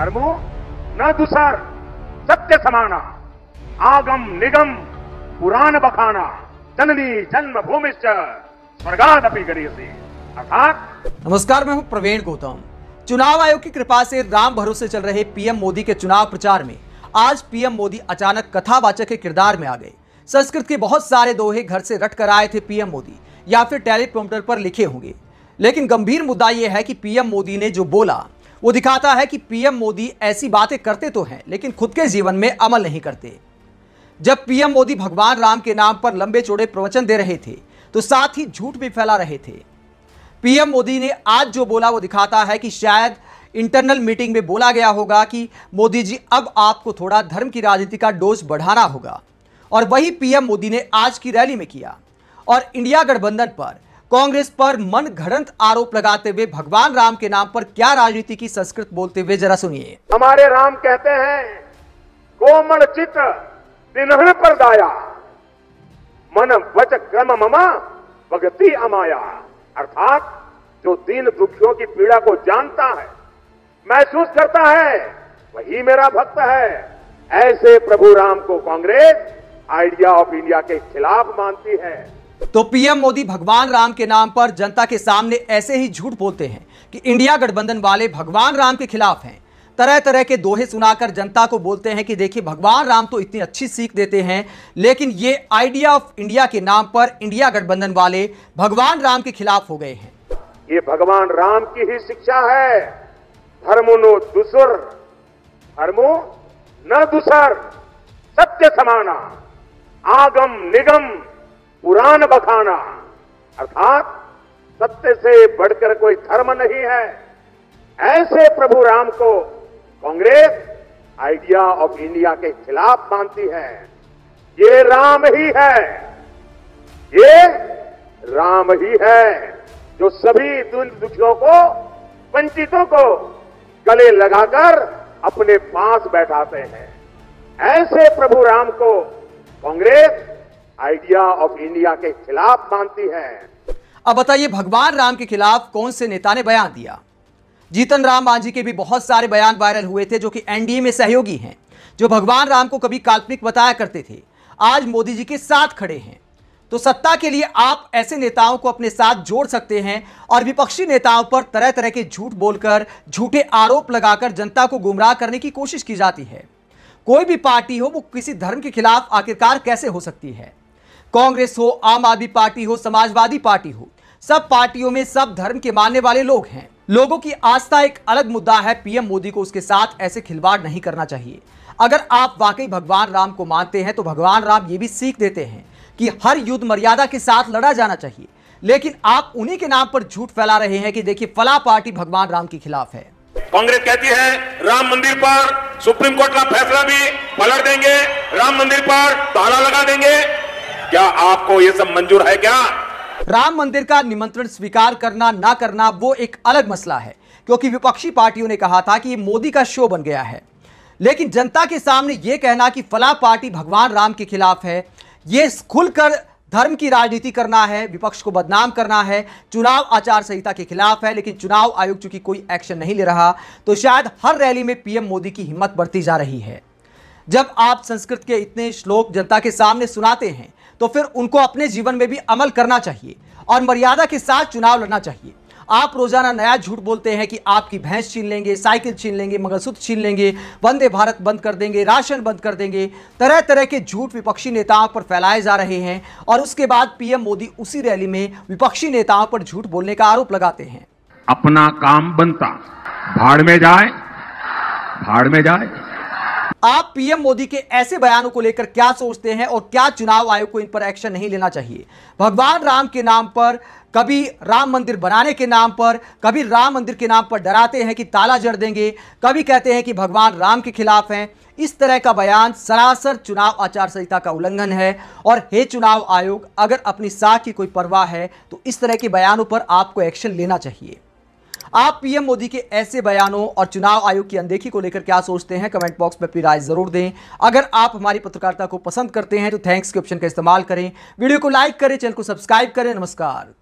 धर्मो न दुसर सत्य समाना आगम निगम पुराण बखाना जननी जन्म भूमि स्वर्गाद गरीसी अर्थात नमस्कार मैं हूँ प्रवीण गौतम चुनाव आयोग की कृपा से राम भरोसे चल रहे पीएम मोदी के चुनाव प्रचार में आज पीएम मोदी अचानक कथावाचक के किरदार में आ गए संस्कृत के बहुत सारे दोहे घर से रट कर आए थे पीएम मोदी या फिर टेलीप्रोमटर पर लिखे होंगे लेकिन गंभीर मुद्दा यह है कि पीएम मोदी ने जो बोला वो दिखाता है कि पीएम मोदी ऐसी बातें करते तो हैं लेकिन खुद के जीवन में अमल नहीं करते जब पीएम मोदी भगवान राम के नाम पर लंबे चौड़े प्रवचन दे रहे थे तो साथ ही झूठ भी फैला रहे थे पीएम मोदी ने आज जो बोला वो दिखाता है कि शायद इंटरनल मीटिंग में बोला गया होगा कि मोदी जी अब आपको थोड़ा धर्म की राजनीति का डोज बढ़ाना होगा और वही पीएम मोदी ने आज की रैली में किया और इंडिया गठबंधन पर कांग्रेस पर मन घड़ंत आरोप लगाते हुए भगवान राम के नाम पर क्या राजनीति की संस्कृत बोलते हुए जरा सुनिए हमारे राम कहते हैं कोमल चित्र तिन्हन पर दाया मन वच क्रम ममा भगति अमाया अर्थात जो दीन दुखियों की पीड़ा को जानता है महसूस करता है वही मेरा भक्त है ऐसे प्रभु राम को कांग्रेस आइडिया ऑफ इंडिया के खिलाफ मानती है तो पीएम मोदी भगवान राम के नाम पर जनता के सामने ऐसे ही झूठ बोलते हैं कि इंडिया गठबंधन वाले भगवान राम के खिलाफ हैं तरह तरह के दोहे सुनाकर जनता को बोलते हैं कि देखिए भगवान राम तो इतनी अच्छी सीख देते हैं लेकिन ये आइडिया ऑफ इंडिया के नाम पर इंडिया गठबंधन वाले भगवान राम के खिलाफ हो गए हैं ये भगवान राम की ही शिक्षा है धर्मो नो दुसुर धर्मो न दुसर सत्य समाना आगम निगम पुरान बखाना अर्थात सत्य से बढ़कर कोई धर्म नहीं है ऐसे प्रभु राम को कांग्रेस आइडिया ऑफ इंडिया के खिलाफ मानती है ये राम ही है ये राम ही है जो सभी दुखियों को वंचितों को गले लगाकर अपने पास बैठाते हैं ऐसे प्रभु राम को कांग्रेस आइडिया ऑफ इंडिया के खिलाफ मानती है अब बताइए भगवान राम के खिलाफ कौन से नेता ने बयान दिया जीतन राम मांझी के भी बहुत सारे बयान वायरल हुए थे जो कि एनडीए में सहयोगी हैं जो भगवान राम को कभी काल्पनिक बताया करते थे आज मोदी जी के साथ खड़े हैं तो सत्ता के लिए आप ऐसे नेताओं को अपने साथ जोड़ सकते हैं और विपक्षी नेताओं पर तरह तरह के झूठ बोलकर झूठे आरोप लगाकर जनता को गुमराह करने की कोशिश की जाती है कोई भी पार्टी हो वो किसी धर्म के खिलाफ आखिरकार कैसे हो सकती है कांग्रेस हो आम आदमी पार्टी हो समाजवादी पार्टी हो सब पार्टियों में सब धर्म के मानने वाले लोग हैं लोगों की आस्था एक अलग मुद्दा है पीएम मोदी को उसके साथ ऐसे खिलवाड़ नहीं करना चाहिए अगर आप वाकई भगवान राम को मानते हैं तो भगवान राम ये भी सीख देते हैं कि हर युद्ध मर्यादा के साथ लड़ा जाना चाहिए लेकिन आप उन्हीं के नाम पर झूठ फैला रहे हैं कि देखिए फला पार्टी भगवान राम के खिलाफ है कांग्रेस कहती है राम मंदिर पर सुप्रीम कोर्ट का फैसला भी पलट देंगे राम मंदिर पर ताला लगा देंगे क्या आपको ये सब मंजूर है क्या राम मंदिर का निमंत्रण स्वीकार करना ना करना वो एक अलग मसला है क्योंकि विपक्षी पार्टियों ने कहा था कि मोदी का शो बन गया है लेकिन जनता के सामने ये कहना कि फला पार्टी भगवान राम के खिलाफ है ये खुलकर धर्म की राजनीति करना है विपक्ष को बदनाम करना है चुनाव आचार संहिता के खिलाफ है लेकिन चुनाव आयोग चूंकि कोई एक्शन नहीं ले रहा तो शायद हर रैली में पीएम मोदी की हिम्मत बढ़ती जा रही है जब आप संस्कृत के इतने श्लोक जनता के सामने सुनाते हैं तो फिर उनको अपने जीवन में भी अमल करना चाहिए और मर्यादा के साथ चुनाव लड़ना चाहिए आप रोजाना नया झूठ बोलते हैं कि आपकी भैंस छीन लेंगे साइकिल छीन लेंगे मंगलसूत्र छीन लेंगे वंदे भारत बंद कर देंगे राशन बंद कर देंगे तरह तरह के झूठ विपक्षी नेताओं पर फैलाए जा रहे हैं और उसके बाद पीएम मोदी उसी रैली में विपक्षी नेताओं पर झूठ बोलने का आरोप लगाते हैं अपना काम बनता भाड़ में जाए भाड़ में जाए आप पीएम मोदी के ऐसे बयानों को लेकर क्या सोचते हैं और क्या चुनाव आयोग को इन पर एक्शन नहीं लेना चाहिए भगवान राम के नाम पर कभी राम मंदिर बनाने के नाम पर कभी राम मंदिर के नाम पर डराते हैं कि ताला जड़ देंगे कभी कहते हैं कि भगवान राम के खिलाफ हैं इस तरह का बयान सरासर चुनाव आचार संहिता का उल्लंघन है और हे चुनाव आयोग अगर अपनी साख की कोई परवाह है तो इस तरह के बयानों पर आपको एक्शन लेना चाहिए आप पीएम मोदी के ऐसे बयानों और चुनाव आयोग की अनदेखी को लेकर क्या सोचते हैं कमेंट बॉक्स में अपनी राय जरूर दें अगर आप हमारी पत्रकारिता को पसंद करते हैं तो थैंक्स के ऑप्शन का इस्तेमाल करें वीडियो को लाइक करें चैनल को सब्सक्राइब करें नमस्कार